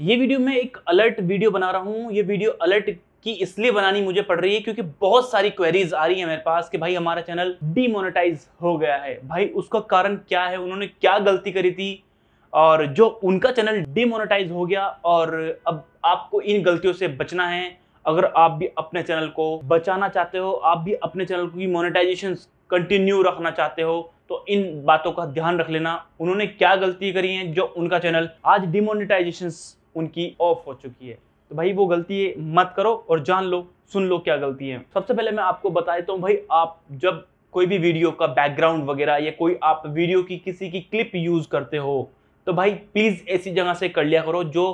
ये वीडियो मैं एक अलर्ट वीडियो बना रहा हूँ ये वीडियो अलर्ट की इसलिए बनानी मुझे पड़ रही है क्योंकि बहुत सारी क्वेरीज आ रही है मेरे पास कि भाई हमारा चैनल डीमोनेटाइज हो गया है भाई उसका कारण क्या है उन्होंने क्या गलती करी थी और जो उनका चैनल डीमोनेटाइज हो गया और अब आपको इन गलतियों से बचना है अगर आप भी अपने चैनल को बचाना चाहते हो आप भी अपने चैनल की मोनेटाइजेशन कंटिन्यू रखना चाहते हो तो इन बातों का ध्यान रख लेना उन्होंने क्या गलती करी है जो उनका चैनल आज डिमोनेटाइजेशन उनकी ऑफ हो चुकी है तो भाई वो गलती है मत करो और जान लो सुन लो क्या गलती है सबसे पहले मैं आपको बता देता हूँ भाई आप जब कोई भी वीडियो का बैकग्राउंड वगैरह या कोई आप वीडियो की किसी की क्लिप यूज़ करते हो तो भाई प्लीज़ ऐसी जगह से कर लिया करो जो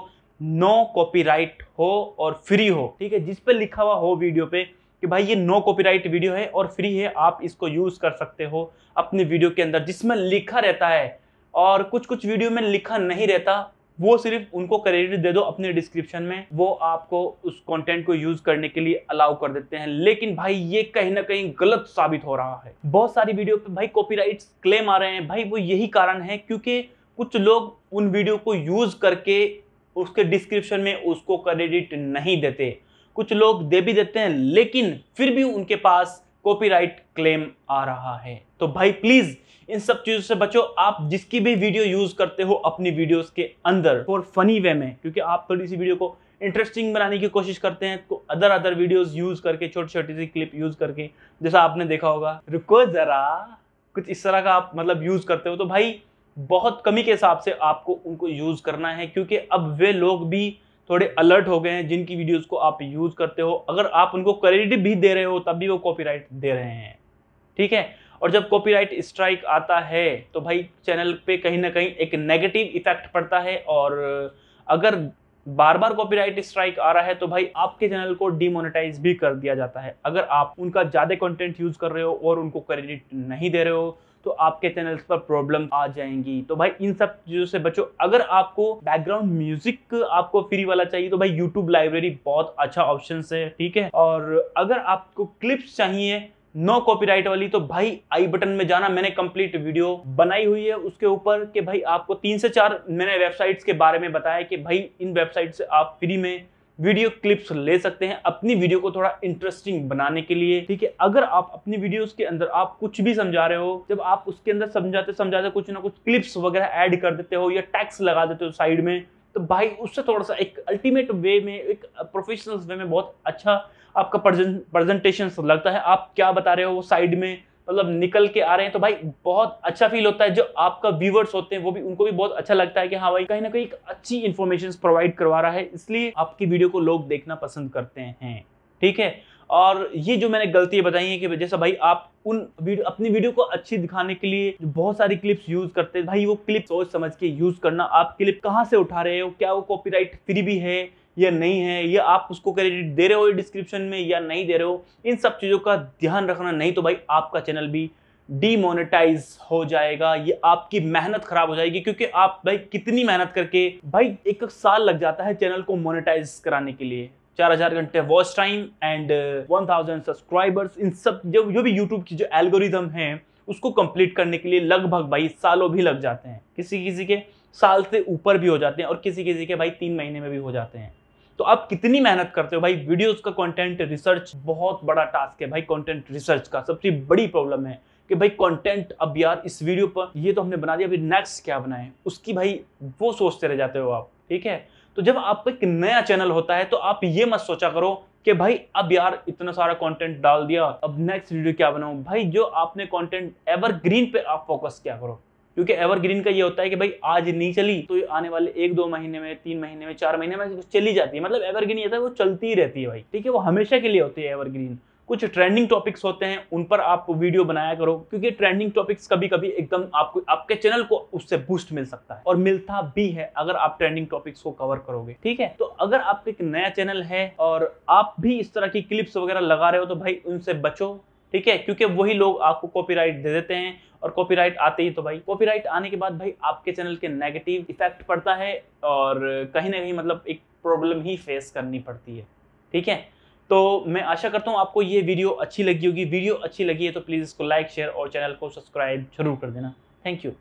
नो कॉपीराइट हो और फ्री हो ठीक है जिस पे लिखा हुआ हो वीडियो पे कि भाई ये नो कॉपीराइट वीडियो है और फ्री है आप इसको यूज़ कर सकते हो अपने वीडियो के अंदर जिसमें लिखा रहता है और कुछ कुछ वीडियो में लिखा नहीं रहता वो सिर्फ उनको क्रेडिट दे दो अपने डिस्क्रिप्शन में वो आपको उस कंटेंट को यूज करने के लिए अलाउ कर देते हैं लेकिन भाई ये कहीं ना कहीं गलत साबित हो रहा है बहुत सारी वीडियो पे भाई कॉपीराइट क्लेम आ रहे हैं भाई वो यही कारण है क्योंकि कुछ लोग उन वीडियो को यूज करके उसके डिस्क्रिप्शन में उसको क्रेडिट नहीं देते कुछ लोग दे भी देते हैं लेकिन फिर भी उनके पास कॉपीराइट क्लेम आ रहा है तो भाई प्लीज इन सब चीजों से बचो आप जिसकी भी वीडियो यूज करते हो अपनी वीडियोस के अंदर और फनी वे में क्योंकि आप थोड़ी सी वीडियो को इंटरेस्टिंग बनाने की कोशिश करते हैं तो अदर अदर वीडियोस यूज करके छोटी छोटी सी क्लिप यूज करके जैसा आपने देखा होगा रुको जरा कुछ इस तरह का आप मतलब यूज करते हो तो भाई बहुत कमी के हिसाब से आपको उनको यूज करना है क्योंकि अब वे लोग भी थोड़े अलर्ट हो गए हैं जिनकी वीडियोस को आप यूज़ करते हो अगर आप उनको क्रेडिट भी दे रहे हो तब भी वो कॉपीराइट दे रहे हैं ठीक है और जब कॉपीराइट स्ट्राइक आता है तो भाई चैनल पे कहीं ना कहीं एक नेगेटिव इफेक्ट पड़ता है और अगर बार बार कॉपीराइट स्ट्राइक आ रहा है तो भाई आपके चैनल को डिमोनेटाइज भी कर दिया जाता है अगर आप उनका ज़्यादा कंटेंट यूज़ कर रहे हो और उनको क्रेडिट नहीं दे रहे हो तो आपके चैनल्स पर प्रॉब्लम आ जाएंगी तो भाई इन सब चीज़ों से बचो अगर आपको बैकग्राउंड म्यूजिक आपको फ्री वाला चाहिए तो भाई यूट्यूब लाइब्रेरी बहुत अच्छा ऑप्शन है ठीक है और अगर आपको क्लिप्स चाहिए नो no कॉपीराइट वाली तो भाई आई बटन में जाना मैंने कंप्लीट वीडियो बनाई हुई है उसके ऊपर कि भाई आपको तीन से चार मैंने वेबसाइट्स के बारे में बताया कि भाई इन वेबसाइट से आप फ्री में वीडियो क्लिप्स ले सकते हैं अपनी वीडियो को थोड़ा इंटरेस्टिंग बनाने के लिए ठीक है अगर आप अपनी वीडियोस के अंदर आप कुछ भी समझा रहे हो जब आप उसके अंदर समझाते समझाते कुछ ना कुछ क्लिप्स वगैरह ऐड कर देते हो या टैक्स लगा देते हो साइड में तो भाई उससे थोड़ा सा एक अल्टीमेट वे में एक प्रोफेशनल वे में बहुत अच्छा आपका प्रेजेंटेशन लगता है आप क्या बता रहे हो वो साइड में मतलब निकल के आ रहे हैं तो भाई बहुत अच्छा फील होता है जो आपका व्यूवर्स होते हैं वो भी उनको भी बहुत अच्छा लगता है कि हाँ भाई कहीं ना कहीं एक अच्छी इन्फॉर्मेशन प्रोवाइड करवा रहा है इसलिए आपकी वीडियो को लोग देखना पसंद करते हैं ठीक है और ये जो मैंने गलती बताई है कि जैसा भाई आप उन वीडियो अपनी वीडियो को अच्छी दिखाने के लिए जो बहुत सारी क्लिप्स यूज करते हैं भाई वो क्लिप सोच समझ के यूज करना आप क्लिप कहाँ से उठा रहे हो क्या वो कॉपीराइट फ्री भी है या नहीं है या आप उसको क्रेडिट दे रहे हो डिस्क्रिप्शन में या नहीं दे रहे हो इन सब चीज़ों का ध्यान रखना नहीं तो भाई आपका चैनल भी डीमोनेटाइज हो जाएगा ये आपकी मेहनत खराब हो जाएगी क्योंकि आप भाई कितनी मेहनत करके भाई एक साल लग जाता है चैनल को मोनेटाइज कराने के लिए चार हजार घंटे watch time and one thousand subscribers इन सब जो जो भी यूट्यूब की जो एल्गोरिदम है उसको कंप्लीट करने के लिए लगभग भाई सालों भी लग जाते हैं किसी किसी के साल से ऊपर भी हो जाते हैं और किसी किसी के भाई तीन महीने में भी हो जाते हैं तो आप कितनी मेहनत करते हो भाई वीडियोस का कंटेंट रिसर्च बहुत बड़ा टास्क है भाई कंटेंट रिसर्च का सबसे बड़ी प्रॉब्लम है कि भाई कंटेंट अब यार इस वीडियो पर ये तो हमने बना दिया अभी नेक्स्ट क्या बनाए उसकी भाई वो सोचते रह जाते हो आप ठीक है तो जब आप एक नया चैनल होता है तो आप ये मत सोचा करो कि भाई अब यार इतना सारा कंटेंट डाल दिया अब नेक्स्ट वीडियो क्या बनाऊं भाई जो आपने कंटेंट एवरग्रीन पे आप फोकस क्या करो क्योंकि एवरग्रीन का ये होता है कि भाई आज नहीं चली तो आने वाले एक दो महीने में तीन महीने में चार महीने में चली जाती है मतलब एवरग्रीन ये था वो चलती ही रहती है भाई ठीक है वो हमेशा के लिए होती है एवरग्रीन कुछ ट्रेंडिंग टॉपिक्स होते हैं उन पर आप वीडियो बनाया करो क्योंकि ट्रेंडिंग टॉपिक्स कभी कभी एकदम आपको आपके चैनल को उससे बूस्ट मिल सकता है और मिलता भी है अगर आप ट्रेंडिंग टॉपिक्स को कवर करोगे ठीक है तो अगर आपका एक नया चैनल है और आप भी इस तरह की क्लिप्स वगैरह लगा रहे हो तो भाई उनसे बचो ठीक है क्योंकि वही लोग आपको कॉपीराइट दे देते हैं और कॉपीराइट आते ही तो भाई कॉपीराइट आने के बाद भाई आपके चैनल के नेगेटिव इफेक्ट पड़ता है और कहीं ना कहीं मतलब एक प्रॉब्लम ही फेस करनी पड़ती है ठीक है तो मैं आशा करता हूँ आपको ये वीडियो अच्छी लगी होगी वीडियो अच्छी लगी है तो प्लीज़ इसको लाइक शेयर और चैनल को सब्सक्राइब जरूर कर देना थैंक यू